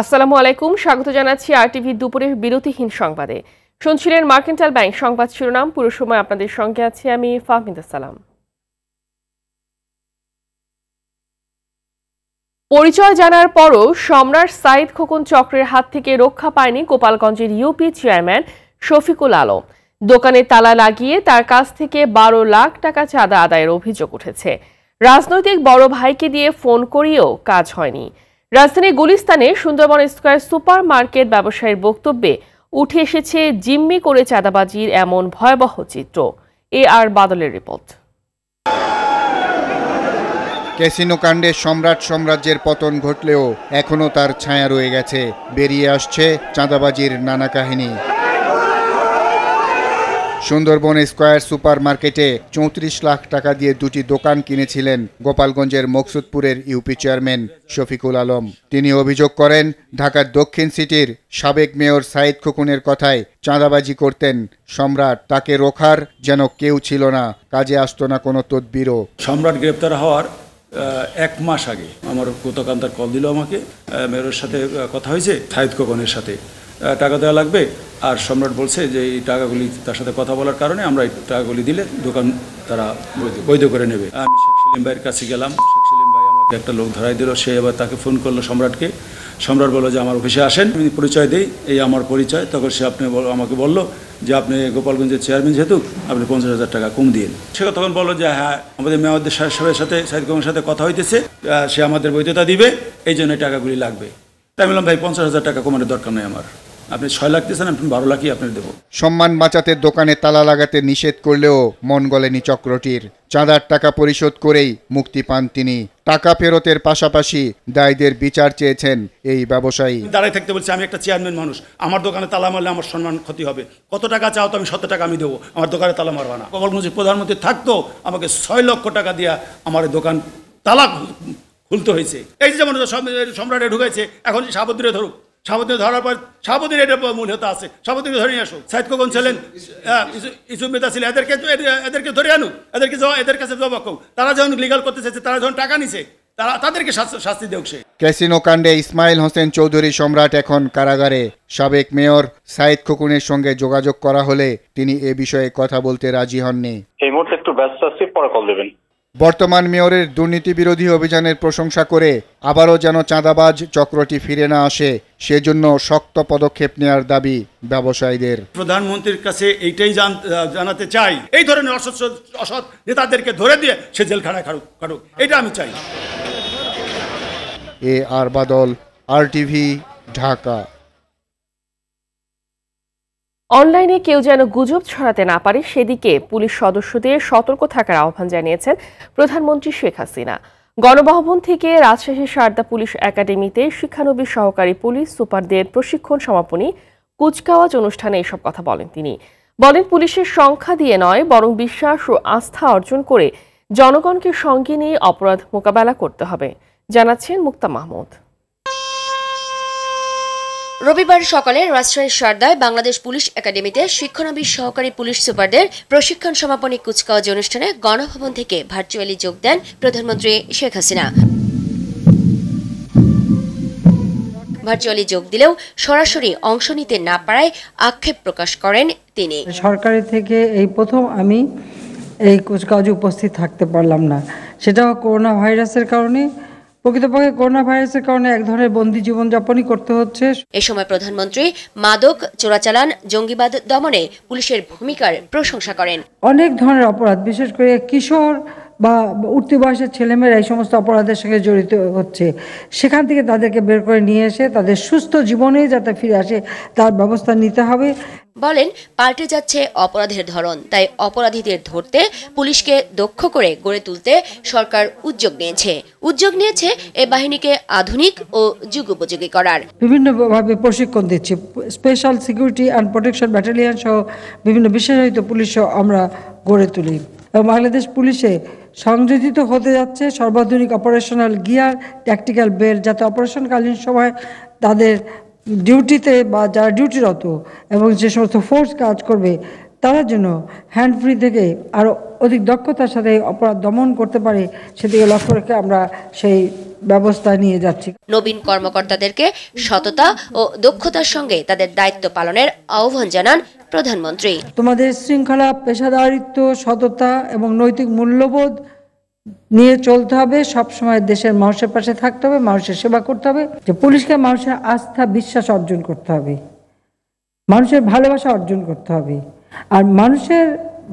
আসসালামু আলাইকুম স্বাগত জানাচ্ছি আরটিভি দুপুরের বিরতিহীন সংবাদে শুনছিলেন মার্কেন্টাল ব্যাংক সংবাদ শিরোনাম পুরো সময় আপনাদের সঙ্গে আছি আমি ফাহমিদা সালাম পরিচয় জানার পরও সম্রাট সাইদ খোকন চক্রের হাত থেকে রক্ষা পায়নি গোপালগঞ্জের ইউপি চেয়ারম্যান শফিকুল আলম দোকানে তালা লাগিয়ে তার কাছ থেকে বারো লাখ টাকা চাঁদা আদায়ের অভিযোগ উঠেছে রাজনৈতিক বড় ভাইকে দিয়ে ফোন করিয়েও কাজ হয়নি রাজধানীর গুলিস্তানে সুন্দরবন স্কয়ার সুপার মার্কেট ব্যবসায়ীর বক্তব্যে উঠে এসেছে জিম্মি করে চাঁদাবাজির এমন ভয়াবহ চিত্র এ আর বাদলের রিপোর্ট ক্যাসিনো কাণ্ডে সম্রাট সাম্রাজ্যের পতন ঘটলেও এখনও তার ছায়া রয়ে গেছে বেরিয়ে আসছে চাঁদাবাজির নানা কাহিনী সুন্দরবন স্কোয়ার সুপার মার্কেটে চৌত্রিশ লাখ টাকা দিয়ে দুটি দোকান কিনেছিলেন গোপালগঞ্জের মকসুদপুরের ইউপি চেয়ারম্যান শফিকুল আলম তিনি অভিযোগ করেন ঢাকার দক্ষিণ সিটির সাবেক মেয়র সাইদ খোকুনের কথায় চাঁদাবাজি করতেন সম্রাট তাকে রোখার যেন কেউ ছিল না কাজে আসতো না কোনো তদবিরও সম্রাট গ্রেপ্তার হওয়ার এক মাস আগে আমার কোতকান্তার কল দিল আমাকে মেয়রের সাথে কথা হয়েছে সাইদ খোকনের সাথে টাকা দেওয়া লাগবে আর সম্রাট বলছে যে এই টাকাগুলি তার সাথে কথা বলার কারণে আমরা এই টাকাগুলি দিলে দোকান তারা বৈধ করে নেবে আমি শেখ সেলিম ভাইয়ের কাছে গেলাম শেখ সেলিম ভাই আমাকে একটা লোক ধরাই দিল সে এবার তাকে ফোন করলো সম্রাটকে সম্রাট বললো যে আমার অফিসে আসেন আমি পরিচয় দিই এই আমার পরিচয় তখন সে আপনি আমাকে বলল যে আপনি গোপালগঞ্জের চেয়ারম্যান যেহেতু আপনি পঞ্চাশ হাজার টাকা কম দিন সে তখন বললো যে হ্যাঁ আমাদের মেয়রদের সাহেবের সাথে সাহিদ কমের সাথে কথা হইতেছে সে আমাদের বৈধতা দিবে এই জন্য টাকাগুলি লাগবে তাই বললাম ভাই পঞ্চাশ হাজার টাকা কমানোর দরকার নেই আমার আপনি ছয় লাখ দিয়েছেন আপনি বারো লাখই আপনার দেবো সম্মান বাঁচাতে দোকানে তালা লাগাতে নিষেধ করলেও মন গলেনি চক্রটির চাঁদার টাকা পরিশোধ করেই মুক্তি পান তিনি টাকা ফেরতের পাশাপাশি দায়ীদের বিচার চেয়েছেন এই ব্যবসায়ী দাঁড়ায় থাকতে বলছে আমি একটা চেয়ারম্যান মানুষ আমার দোকানে তালা মারলে আমার সম্মান ক্ষতি হবে কত টাকা চাও তো আমি সত টাকা আমি দেবো আমার দোকানে তালা মারবা না গোপালগঞ্জের প্রধানমন্ত্রী থাকতো আমাকে ছয় লক্ষ টাকা দিয়া আমার দোকান তালা খুলতে হয়েছে এই যেমন সম্রাটে ঢুকেছে এখন সাবদ্রে ধরুক সাবুদ্দিন ধরার পর সাবুদ্দিন এটা মূল হেতা আছে সাবুদ্দিনকে ধরে আসো আসুক সাইদ খোকন ছিলেন ইসুফ মেতা ছিল এদেরকে এদেরকে ধরে আনুক এদেরকে যাওয়া এদের কাছে জবাব কম তারা যখন লিগাল করতে চাইছে তারা যখন টাকা নিছে তারা তাদেরকে শাস্তি দেওক সে ক্যাসিনো কাণ্ডে ইসমাইল হোসেন চৌধুরী সম্রাট এখন কারাগারে সাবেক মেয়র সাইদ খোকুনের সঙ্গে যোগাযোগ করা হলে তিনি এ বিষয়ে কথা বলতে রাজি হননি এই মুহূর্তে একটু ব্যস্ত আছি পরে কল দেবেন বর্তমান মেয়রের দুর্নীতি বিরোধী অভিযানের প্রশংসা করে আবারও যেন চাঁদাবাজ চক্রটি ফিরে না আসে সেজন্য শক্ত পদক্ষেপ নেয়ার দাবি ব্যবসায়ীদের প্রধানমন্ত্রীর কাছে এইটাই জানাতে চাই এই ধরনের অসৎ অসৎ নেতাদেরকে ধরে দিয়ে সে জেলখানায় খাড়ুক খাড়ুক এটা আমি চাই এ আর বাদল আর টিভি ঢাকা অনলাইনে কেউ যেন গুজব ছড়াতে না পারে সেদিকে পুলিশ সদস্যদের সতর্ক থাকার আহ্বান জানিয়েছেন প্রধানমন্ত্রী শেখ হাসিনা গণভবন থেকে রাজশাহী সারদা পুলিশ একাডেমিতে শিক্ষানবী সহকারী পুলিশ সুপারদের প্রশিক্ষণ সমাপনী কুচকাওয়াজ অনুষ্ঠানে এসব কথা বলেন তিনি বলেন পুলিশের সংখ্যা দিয়ে নয় বরং বিশ্বাস ও আস্থা অর্জন করে জনগণকে সঙ্গে নিয়ে অপরাধ মোকাবেলা করতে হবে জানাচ্ছেন মুক্তা মাহমুদ রবিবার সকালে রাজশাহীর সর্দায় বাংলাদেশ পুলিশ একাডেমিতে শিক্ষানবিশ সহকারী পুলিশ সুপারদের প্রশিক্ষণ সমাপনী কুচকাওয়াজ অনুষ্ঠানে গণভবন থেকে ভার্চুয়ালি যোগ দেন প্রধানমন্ত্রী শেখ হাসিনা ভার্চুয়ালি যোগ দিলেও সরাসরি অংশ নিতে না পারায় আক্ষেপ প্রকাশ করেন তিনি সরকারি থেকে এই প্রথম আমি এই কুচকাওয়াজে উপস্থিত থাকতে পারলাম না সেটাও করোনা ভাইরাসের কারণে প্রকৃতপক্ষে করোনা ভাইরাসের কারণে এক ধরনের বন্দি জীবনযাপনই করতে হচ্ছে এ সময় প্রধানমন্ত্রী মাদক চোরাচালান জঙ্গিবাদ দমনে পুলিশের ভূমিকার প্রশংসা করেন অনেক ধরনের অপরাধ বিশেষ করে কিশোর বা উঠতি বয়সের ছেলেমেয়েরা এই সমস্ত অপরাধের সঙ্গে জড়িত হচ্ছে সেখান থেকে তাদেরকে বের করে নিয়ে এসে তাদের সুস্থ জীবনে যাতে ফিরে আসে তার ব্যবস্থা নিতে হবে বলেন পাল্টে যাচ্ছে অপরাধের ধরন তাই অপরাধীদের ধরতে পুলিশকে দক্ষ করে গড়ে তুলতে সরকার উদ্যোগ নিয়েছে উদ্যোগ নিয়েছে এ বাহিনীকে আধুনিক ও যুগোপযোগী করার বিভিন্নভাবে প্রশিক্ষণ দিচ্ছে special security and protection battalion সহ বিভিন্ন বিশেষায়িত পুলিশও আমরা গড়ে তুলি বাংলাদেশ পুলিশে সংযোজিত হতে যাচ্ছে সর্বাধুনিক অপারেশনাল গিয়ার ট্যাকটিক্যাল বেল্ট যাতে অপারেশনকালীন সময় তাদের ডিউটিতে বা যারা ডিউটিরত এবং যে সমস্ত ফোর্স কাজ করবে তারা যেন হ্যান্ড ফ্রি থেকে আরও অধিক দক্ষতার সাথে অপরাধ দমন করতে পারে সেদিকে লক্ষ্য রেখে আমরা সেই ব্যবস্থা নিয়ে যাচ্ছি নবীন কর্মকর্তাদেরকে সততা ও দক্ষতার সঙ্গে তাদের দায়িত্ব পালনের আহ্বান জানান প্রধানমন্ত্রী তোমাদের শৃঙ্খলা পেশাদারিত্ব সততা এবং নৈতিক মূল্যবোধ নিয়ে চলতে হবে সবসময় দেশের মানুষের পাশে থাকতে হবে মানুষের সেবা করতে হবে যে পুলিশকে মানুষের আস্থা বিশ্বাস অর্জন করতে হবে মানুষের ভালোবাসা অর্জন করতে হবে আর মানুষের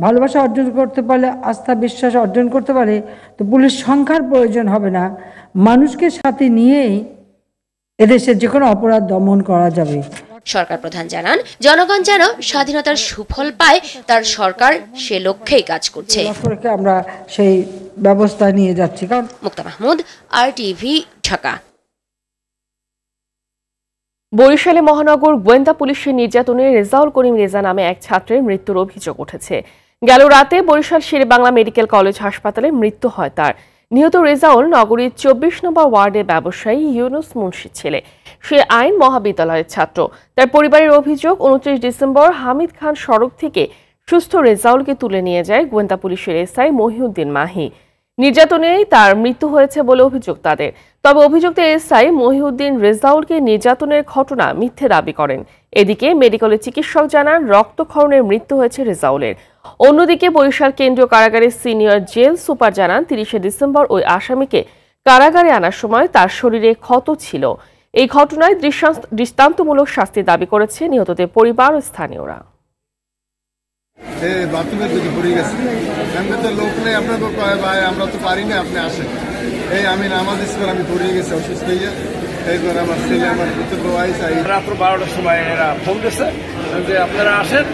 ভালোবাসা অর্জন করতে পারলে আস্থা বিশ্বাস অর্জন করতে পারে তো পুলিশ সংখ্যার প্রয়োজন হবে না মানুষকে সাথে নিয়েই এদেশে যে কোনো অপরাধ দমন করা যাবে সরকার প্রধান জানান জনগণ যেন স্বাধীনতার সুফল পায় তার সরকার সে লক্ষ্যেই কাজ করছে আমরা সেই ব্যবস্থা নিয়ে যাচ্ছি কারণ মুক্তা মাহমুদ আর টিভি ঢাকা বরিশালে মহানগর গোয়েন্দা পুলিশের নির্যাতনে রেজাউল করিম রেজা নামে এক ছাত্রের মৃত্যুর অভিযোগ উঠেছে গেল রাতে বরিশাল শের বাংলা মেডিকেল কলেজ হাসপাতালে মৃত্যু হয় তার নিহত রেজাউল নগরীর চব্বিশ নম্বর ওয়ার্ডের ব্যবসায়ী ইউনুস মুন্সির ছেলে সে আইন মহাবিদ্যালয়ের ছাত্র তার পরিবারের অভিযোগ উনত্রিশ ডিসেম্বর হামিদ খান সড়ক থেকে সুস্থ রেজাউলকে তুলে নিয়ে যায় গোয়েন্দা পুলিশের এসআই মহিউদ্দিন মাহি নির্যাতনেই তার মৃত্যু হয়েছে বলে অভিযোগ তাদের তবে অভিযুক্ত এসআই মহিউদ্দিন রেজাউলকে নির্যাতনের ঘটনা মিথ্যে দাবি করেন এদিকে মেডিকেলের চিকিৎসক জানান রক্তক্ষরণের মৃত্যু হয়েছে রেজাউলের অন্যদিকে বরিশাল কেন্দ্রীয় কারাগারের সিনিয়র জেল সুপার জানান তিরিশে ডিসেম্বর ওই আসামিকে কারাগারে আনার সময় তার শরীরে ক্ষত ছিল এই ঘটনায় দৃষ্টান্তমূলক শাস্তি দাবি করেছে নিহতদের পরিবার ও স্থানীয়রা বাথরুমের দিকে পড়ে গেছে লোক নেই আমরা তো পারি না আপনি আসেন এই আমি নামাজ ইসলাম আমি ধরিয়ে গেছি অসুস্থ হয়ে এইবার আমার ছেলে আমার পুত্র রাত্র বারোটার সময় এরা ফোন দিচ্ছে যে আপনারা আসেন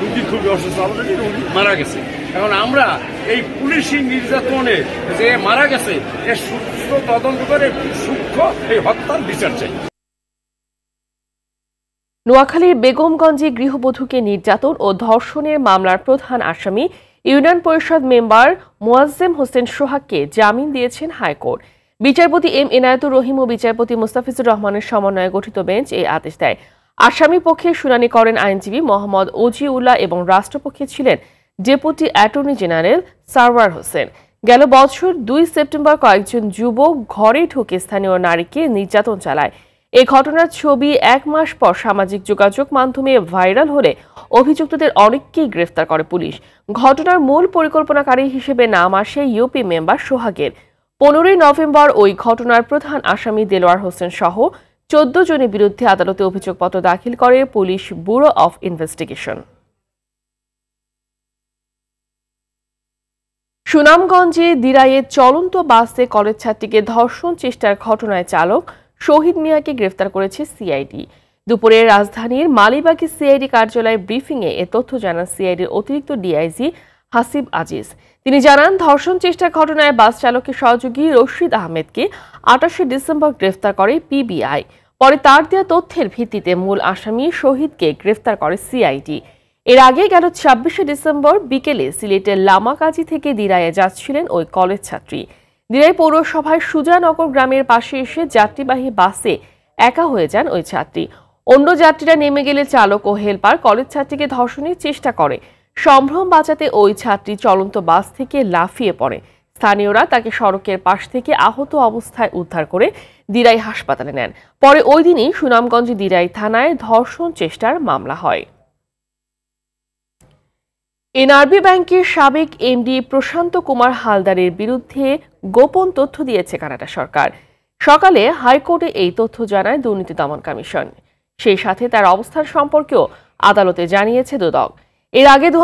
রুগী খুবই অসুস্থ অলরেডি রুগী মারা গেছে এখন আমরা এই পুলিশি নির্যাতনে যে মারা গেছে এর সুস্থ তদন্ত করে সূক্ষ্ম এই হত্যার বিচার চাই নোয়াখালীর বেগমগঞ্জে গৃহবধূকে নির্যাতন ও ধর্ষণের মামলার প্রধান আসামি ইউনিয়ন পরিষদ মেম্বার মোয়াজ্জেম হোসেন সোহাগকে জামিন দিয়েছেন হাইকোর্ট বিচারপতি এম এনায়েতুর রহিম ও বিচারপতি মুস্তাফিজুর রহমানের সমন্বয়ে গঠিত বেঞ্চ এই আদেশ দেয় আসামি পক্ষে শুনানি করেন আইনজীবী মোহাম্মদ ওজিউল্লাহ এবং রাষ্ট্রপক্ষে ছিলেন deputy attorney general Sarwar Hossain গেল বছর দুই সেপ্টেম্বর কয়েকজন যুবক ঘরে ঢুকে স্থানীয় নারীকে নির্যাতন চালায় এ ঘটনার ছবি এক মাস পর সামাজিক যোগাযোগ মাধ্যমে ভাইরাল হলে অভিযুক্তদের অনেককেই গ্রেফতার করে পুলিশ ঘটনার মূল পরিকল্পনাকারী হিসেবে নাম আসে ইউপি মেম্বার সোহাগের পনেরোই নভেম্বর ওই ঘটনার প্রধান আসামি দেলোয়ার হোসেন সহ চোদ্দ জনের বিরুদ্ধে আদালতে অভিযোগপত্র দাখিল করে পুলিশ ব্যুরো অফ ইনভেস্টিগেশন সুনামগঞ্জে দিরাইয়ে চলন্ত বাসে কলেজ ছাত্রীকে ধর্ষণ চেষ্টার ঘটনায় চালক শহীদ মিয়াকে গ্রেফতার করেছে সিআইডি দুপুরে রাজধানীর মালিবাগি সিআইডি কার্যালয়ে ব্রিফিংয়ে এ তথ্য জানান সিআইডির অতিরিক্ত ডিআইজি হাসিব আজিজ তিনি জানান ধর্ষণ চেষ্টার ঘটনায় বাস চালকের সহযোগী রশিদ আহমেদকে আটাশে ডিসেম্বর গ্রেফতার করে পিবিআই পরে তার দেওয়া তথ্যের ভিত্তিতে মূল আসামি শহীদকে গ্রেফতার করে সিআইডি এর আগে গেল ছাব্বিশে ডিসেম্বর বিকেলে সিলেটের লামাকাজি থেকে দিরায়ে যাচ্ছিলেন ওই কলেজ ছাত্রী দিরাই পৌরসভায় সুজানগর গ্রামের পাশে এসে যাত্রীবাহী বাসে একা হয়ে যান ওই ছাত্রী অন্য যাত্রীরা নেমে গেলে চালক ও হেলপার কলেজ ছাত্রীকে ধর্ষণের চেষ্টা করে সম্ভ্রম বাঁচাতে ওই ছাত্রী চলন্ত বাস থেকে লাফিয়ে পড়ে স্থানীয়রা তাকে সড়কের পাশ থেকে আহত অবস্থায় উদ্ধার করে দিরাই হাসপাতালে নেন পরে ওই দিনই সুনামগঞ্জ দিরাই থানায় ধর্ষণ চেষ্টার মামলা হয় এনআরবি ব্যাংকের সাবেক এমডি প্রশান্ত কুমার হালদারের বিরুদ্ধে গোপন তথ্য দিয়েছে কানাডা সরকার সকালে হাইকোর্টে এই তথ্য জানায় দুর্নীতি দমন কমিশন সেই সাথে তার অবস্থান সম্পর্কেও আদালতে জানিয়েছে দুদক এর আগে দু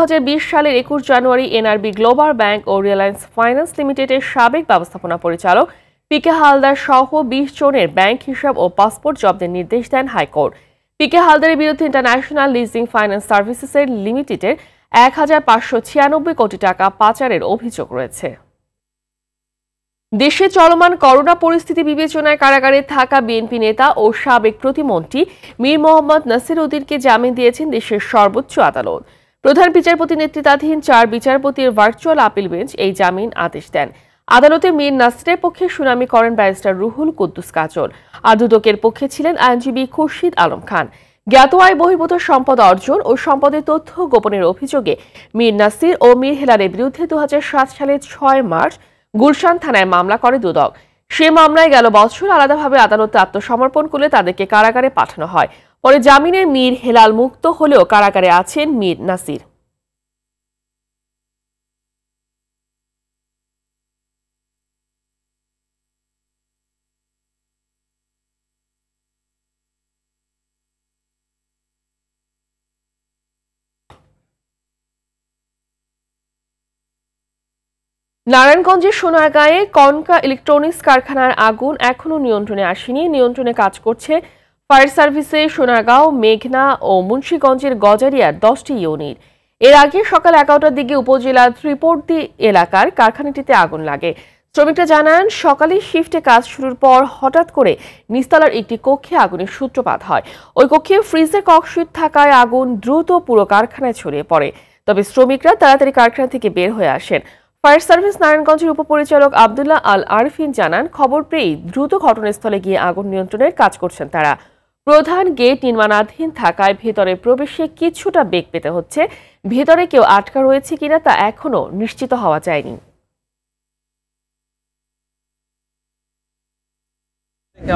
সালের একুশ জানুয়ারি এনআরবি গ্লোবাল ব্যাংক ও রিলায়েন্স ফাইন্যান্স লিমিটেডের সাবেক ব্যবস্থাপনা পরিচালক পিকে হালদার সহ বিশ জনের ব্যাংক হিসাব ও পাসপোর্ট জব্দের নির্দেশ দেন হাইকোর্ট পিকে হালদারের বিরুদ্ধে ইন্টারন্যাশনাল লিজিং ফাইন্যান্স সার্ভিসেসের লিমিটেডের এক হাজার পাঁচশো ছিয়ানব্বই কোটি টাকা পাচারের অভিযোগ রয়েছে দেশে চলমান করোনা পরিস্থিতি বিবেচনায় কারাগারে থাকা বিএনপি নেতা ও সাবেক প্রতিমন্ত্রী মীর মোহাম্মদ নাসির উদ্দিনকে জামিন দিয়েছেন দেশের সর্বোচ্চ আদালত প্রধান বিচারপতি নেতৃত্বাধীন চার বিচারপতির ভার্চুয়াল আপিল বেঞ্চ এই জামিন আদেশ দেন আদালতে মীর নাসিরের পক্ষে শুনানি করেন ব্যারিস্টার রুহুল কুদ্দুস কাজল আদুদকের পক্ষে ছিলেন আইনজীবী খুরশিদ আলম খান জ্ঞাত আয় বহির্ভূত সম্পদ অর্জন ও সম্পদের তথ্য গোপনের অভিযোগে মীর নাসির ও মীর হেলারের বিরুদ্ধে দু সালে ছয় মার্চ গুলশান থানায় মামলা করে দুদক সে মামলায় গেল বছর আলাদাভাবে আদালতে আত্মসমর্পণ করলে তাদেরকে কারাগারে পাঠানো হয় পরে জামিনে মীর হেলাল মুক্ত হলেও কারাগারে আছেন মীর নাসির নারায়ণগঞ্জের সোনারগাঁয়ে কনকা ইলেকট্রনিক্স কারখানার আগুন এখনও নিয়ন্ত্রণে আসেনি নিয়ন্ত্রণে কাজ করছে ফায়ার সার্ভিসে সোনারগাঁও মেঘনা ও মুন্সীগঞ্জের গজারিয়ার দশটি ইউনিট এর আগে সকাল এগারোটার দিকে উপজেলার ত্রিপর্দি এলাকার কারখানাটিতে আগুন লাগে শ্রমিকরা জানান সকালে শিফটে কাজ শুরুর পর হঠাৎ করে নিস্তালার একটি কক্ষে আগুনের সূত্রপাত হয় ওই কক্ষে ফ্রিজে ককশিট থাকায় আগুন দ্রুত পুরো কারখানায় ছড়িয়ে পড়ে তবে শ্রমিকরা তাড়াতাড়ি কারখানা থেকে বের হয়ে আসেন ফায়ার সার্ভিস নারায়ণগঞ্জের উপপরিচালক আবদুল্লাহ আল আরফিন জানান খবর পেয়ে দ্রুত ঘটনাস্থলে গিয়ে আগুন নিয়ন্ত্রণের কাজ করছেন তারা প্রধান গেট নির্মাণাধীন থাকায় ভেতরে প্রবেশে কিছুটা বেগ পেতে হচ্ছে ভেতরে কেউ আটকা রয়েছে কিনা তা এখনও নিশ্চিত হওয়া যায়নি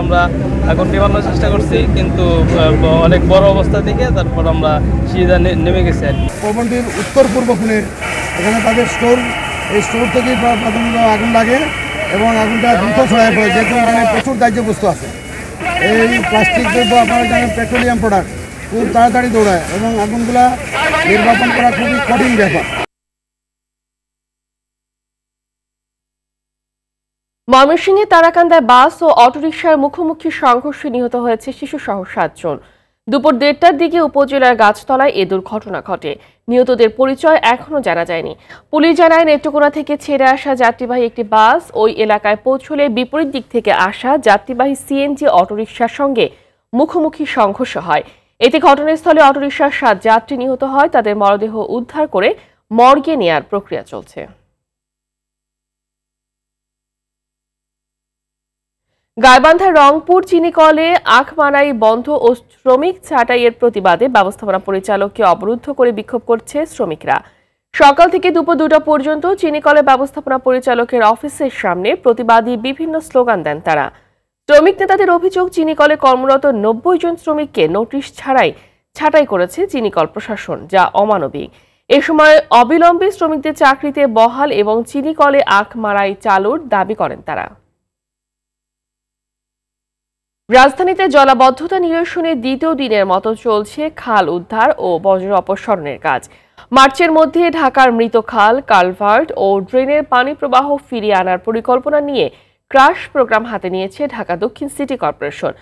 আমরা আগুন নিবানোর চেষ্টা করছি কিন্তু অনেক বড় অবস্থা থেকে তারপর আমরা সিঁড়িটা নেমে গেছি আর উত্তর পূর্ব খুনের এখানে তাদের স্টোর এই স্টোর থেকেই প্রথমত আগুন লাগে এবং আগুনটা দ্রুত ছড়ায় পড়ে যেহেতু এখানে প্রচুর বস্তু আছে এই প্লাস্টিক দ্রব্য আপনারা জানেন পেট্রোলিয়াম প্রোডাক্ট খুব তাড়াতাড়ি দৌড়ায় এবং আগুনগুলা নির্বাপন করা খুবই কঠিন ব্যাপার ময়মনসিংহে তারাকান্দায় বাস ও অটোরিকশার মুখোমুখি সংঘর্ষে নিহত হয়েছে শিশুসহ সাতজন দুপুর দেড়টার দিকে উপজেলার গাছতলায় এ দুর্ঘটনা ঘটে নিহতদের পরিচয় এখনও জানা যায়নি পুলিশ জানায় নেত্রকোনা থেকে ছেড়ে আসা যাত্রীবাহী একটি বাস ওই এলাকায় পৌঁছলে বিপরীত দিক থেকে আসা যাত্রীবাহী সিএনজি অটোরিকশার সঙ্গে মুখোমুখি সংঘর্ষ হয় এতে ঘটনাস্থলে অটোরিকশার সাত যাত্রী নিহত হয় তাদের মরদেহ উদ্ধার করে মর্গে নেয়ার প্রক্রিয়া চলছে গাইবান্ধার রংপুর চিনিকলে মারাই বন্ধ ও শ্রমিক ছাটাইয়ের প্রতিবাদে ব্যবস্থাপনা পরিচালককে অবরুদ্ধ করে বিক্ষোভ করছে শ্রমিকরা সকাল থেকে দুপুর দুটো পর্যন্ত চিনিকলে ব্যবস্থাপনা পরিচালকের অফিসের সামনে প্রতিবাদী বিভিন্ন স্লোগান দেন তারা শ্রমিক নেতাদের অভিযোগ চিনিকলে কর্মরত নব্বই জন শ্রমিককে নোটিশ ছাড়াই ছাঁটাই করেছে চিনিকল প্রশাসন যা অমানবিক এ সময় অবিলম্বে শ্রমিকদের চাকরিতে বহাল এবং চিনিকলে আখ মারাই চালুর দাবি করেন তারা রাজধানীতে জলাবদ্ধতা নিরসনে দ্বিতীয় দিনের মতো চলছে খাল উদ্ধার ও বজ্র অপসরণের কাজ মার্চের মধ্যে ঢাকার মৃত খাল কালভার্ট ও ড্রেনের পানি প্রবাহ ফিরিয়ে আনার পরিকল্পনা নিয়ে ক্রাশ প্রোগ্রাম হাতে নিয়েছে ঢাকা দক্ষিণ সিটি কর্পোরেশন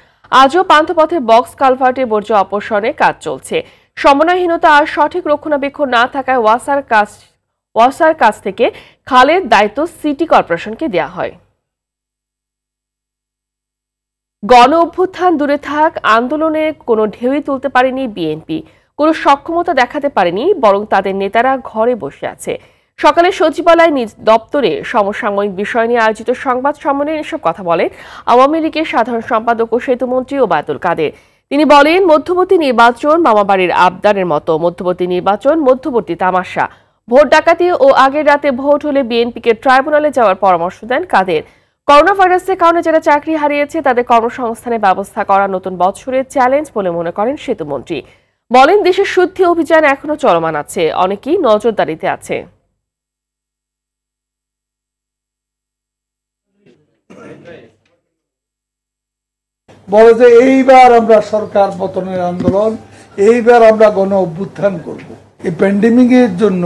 আজও পান্থপথে বক্স কালভার্টে বর্জ্য অপসারণের কাজ চলছে সমন্বয়হীনতা আর সঠিক রক্ষণাবেক্ষণ না থাকায় ওয়াসার কাজ ওয়াসার কাছ থেকে খালের দায়িত্ব সিটি কর্পোরেশনকে দেওয়া হয় গণ অভ্যুত্থান দূরে থাক আন্দোলনে কোনো ঢেউই তুলতে পারেনি বিএনপি কোনো সক্ষমতা দেখাতে পারেনি বরং তাদের নেতারা ঘরে বসে আছে সকালে সচিবালয় নিজ দপ্তরে সমসাময়িক বিষয় নিয়ে আয়োজিত সংবাদ সম্মেলনে এসব কথা বলেন আওয়ামী লীগের সাধারণ সম্পাদক ও সেতুমন্ত্রী ওবায়দুল কাদের তিনি বলেন মধ্যবর্তী নির্বাচন মামাবাড়ির আবদারের মতো মধ্যবর্তী নির্বাচন মধ্যবর্তী তামাশা ভোট ডাকাতি ও আগের রাতে ভোট হলে বিএনপিকে ট্রাইব্যুনালে যাওয়ার পরামর্শ দেন কাদের করোনা ভাইরাসের কারণে যারা চাকরি হারিয়েছে তাদের কর্মসংস্থানের ব্যবস্থা করা নতুন বছরের চ্যালেঞ্জ বলে মনে করেন সেতুমন্ত্রী বলেন দেশের শুদ্ধি অভিযান এখনো চলমান আছে অনেকেই নজরদারিতে আছে বলে যে এইবার আমরা সরকার পতনের আন্দোলন এইবার আমরা গণ অভ্যুত্থান করব এই প্যান্ডেমিকের জন্য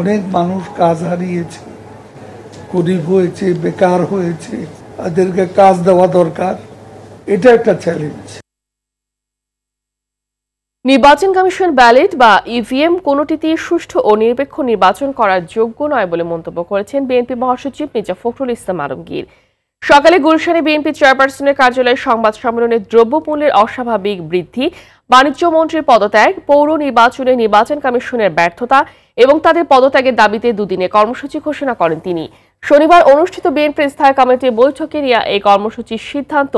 অনেক মানুষ কাজ হারিয়েছে গরিব হয়েছে বেকার হয়েছে এদেরকে কাজ দেওয়া দরকার এটা একটা চ্যালেঞ্জ নির্বাচন কমিশন ব্যালট বা ইভিএম e কোনটিতে সুষ্ঠু ও নিরপেক্ষ নির্বাচন করার যোগ্য নয় বলে মন্তব্য করেছেন বিএনপি মহাসচিব মির্জা ফখরুল ইসলাম আলমগীর সকালে গুলশানে বিএনপি চেয়ারপারসনের কার্যালয়ে সংবাদ সম্মেলনে দ্রব্যমূল্যের অস্বাভাবিক বৃদ্ধি বাণিজ্য মন্ত্রীর পদত্যাগ পৌর নির্বাচনে নির্বাচন কমিশনের ব্যর্থতা এবং তাদের পদত্যাগের দাবিতে দুদিনে কর্মসূচি ঘোষণা করেন তিনি শনিবার অনুষ্ঠিত বিএনপির স্থায়ী কমিটির বৈঠকে নেওয়া এই কর্মসূচির সিদ্ধান্ত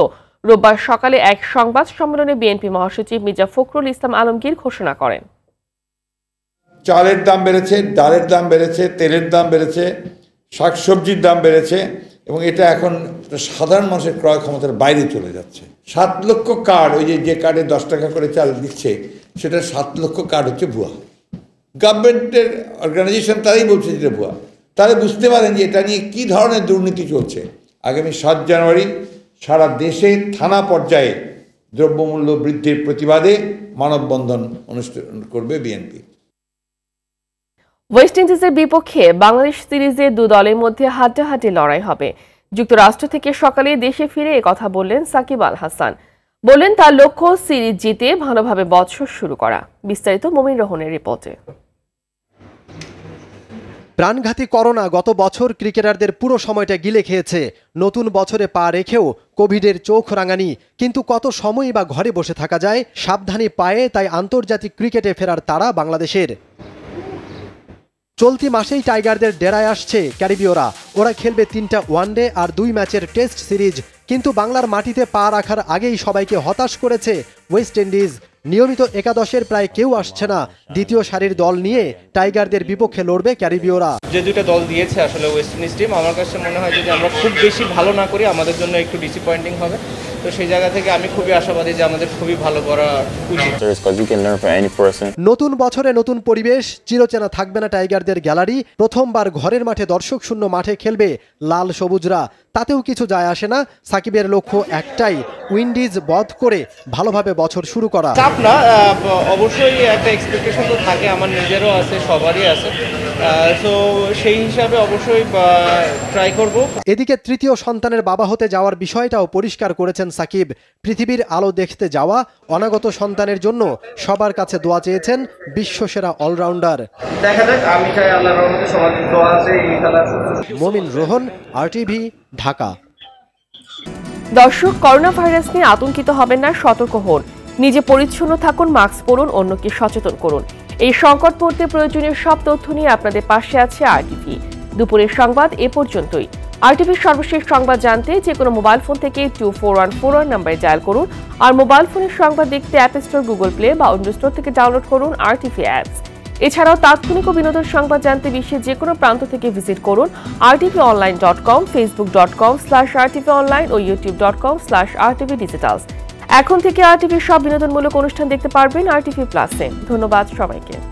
রোববার সকালে এক সংবাদ সম্মেলনে বিএনপি মহাসচিব মির্জা ফখরুল ইসলাম আলমগীর ঘোষণা করেন চালের দাম বেড়েছে ডালের দাম বেড়েছে তেলের দাম বেড়েছে শাকসবজির দাম বেড়েছে এবং এটা এখন সাধারণ মানুষের ক্রয় ক্ষমতার বাইরে চলে যাচ্ছে সাত লক্ষ কার্ড ওই যে কার্ডে দশ টাকা করে চাল দিচ্ছে সেটা সাত লক্ষ কার্ড হচ্ছে ভুয়া গভর্নমেন্টের অর্গানাইজেশন তারাই বলছে যেটা ভুয়া তাহলে বুঝতে পারেন যে এটা নিয়ে কী ধরনের দুর্নীতি চলছে আগামী সাত জানুয়ারি সারা দেশে থানা পর্যায়ে দ্রব্যমূল্য বৃদ্ধির প্রতিবাদে মানববন্ধন অনুষ্ঠান করবে বিএনপি ওয়েস্ট ইন্ডিজের বিপক্ষে বাংলাদেশ সিরিজে দু দলের মধ্যে হাড্ডাহাড্ডি লড়াই হবে যুক্তরাষ্ট্র থেকে সকালে দেশে ফিরে কথা বললেন সাকিব আল হাসান বললেন তার লক্ষ্য সিরিজ জিতে ভালোভাবে বছর শুরু করা বিস্তারিত মমিন রহনের রিপোর্টে প্রাণঘাতী করোনা গত বছর ক্রিকেটারদের পুরো সময়টা গিলে খেয়েছে নতুন বছরে পা রেখেও কোভিডের চোখ রাঙানি কিন্তু কত সময় বা ঘরে বসে থাকা যায় সাবধানে পায়ে তাই আন্তর্জাতিক ক্রিকেটে ফেরার তারা বাংলাদেশের চলতি মাসেই টাইগারদের ডেরায় আসছে ক্যারিবীয়রা ওরা খেলবে তিনটা ওয়ানডে আর দুই ম্যাচের টেস্ট সিরিজ কিন্তু বাংলার মাটিতে পা রাখার আগেই সবাইকে হতাশ করেছে ওয়েস্ট ইন্ডিজ নিয়মিত একাদশের প্রায় কেউ আসছে না দ্বিতীয় সারির দল নিয়ে টাইগারদের বিপক্ষে লড়বে ক্যারিবীয়রা যে দুটো দল দিয়েছে আসলে ওয়েস্ট ইন্ডিজ টিম আমার কাছে মনে হয় যদি আমরা খুব বেশি ভালো না করি আমাদের জন্য একটু ডিসঅ্যাপয়েন্টিং হবে নতুন বছরে নতুন পরিবেশ চিরচেনা থাকবে না টাইগারদের গ্যালারি প্রথমবার ঘরের মাঠে দর্শক শূন্য মাঠে খেলবে লাল সবুজরা তাতেও কিছু যায় আসে না সাকিবের লক্ষ্য একটাই উইন্ডিজ বধ করে ভালোভাবে বছর শুরু করা চাপ না অবশ্যই একটা এক্সপেকটেশন তো থাকে আমার নিজেরও আছে সবারই আছে সো সেই হিসাবে অবশ্যই ট্রাই করব এদিকে তৃতীয় সন্তানের বাবা হতে যাওয়ার বিষয়টাও পরিষ্কার করেছেন সাকিব পৃথিবীর আলো দেখতে যাওয়া অনাগত সন্তানের জন্য সবার কাছে দোয়া চেয়েছেন বিশ্বসেরা অলরাউন্ডার দেখা যাক আমি চাই মমিন রোহন আরটিভি ঢাকা দর্শক করোনা ভাইরাস নিয়ে আতঙ্কিত হবেন না সতর্ক হন নিজে পরিচ্ছন্ন থাকুন মাস্ক পরুন অন্যকে সচেতন করুন এই সংকট পড়তে প্রয়োজনীয় সব তথ্য নিয়ে আপনাদের পাশে আছে আরটিভি দুপুরের সংবাদ এ পর্যন্তই আরটিভির সর্বশেষ সংবাদ জানতে যে কোনো মোবাইল ফোন থেকে two four one four one নাম্বারে ডায়াল করুন আর মোবাইল ফোনের সংবাদ দেখতে অ্যাপ স্টোর গুগল প্লে বা অন্য স্টোর থেকে ডাউনলোড করুন আরটিভি অ্যাপস এছাড়াও তাৎক্ষণিক ও বিনোদন সংবাদ জানতে বিশ্বের যে কোনো প্রান্ত থেকে ভিজিট করুন RTV online dot com Facebook dot com slash RTV online ও YouTube dot com slash RTV digitals এখন থেকে আরটিভির সব বিনোদনমূলক অনুষ্ঠান দেখতে পারবেন আরটিভি প্লাসে ধন্যবাদ সবাইকে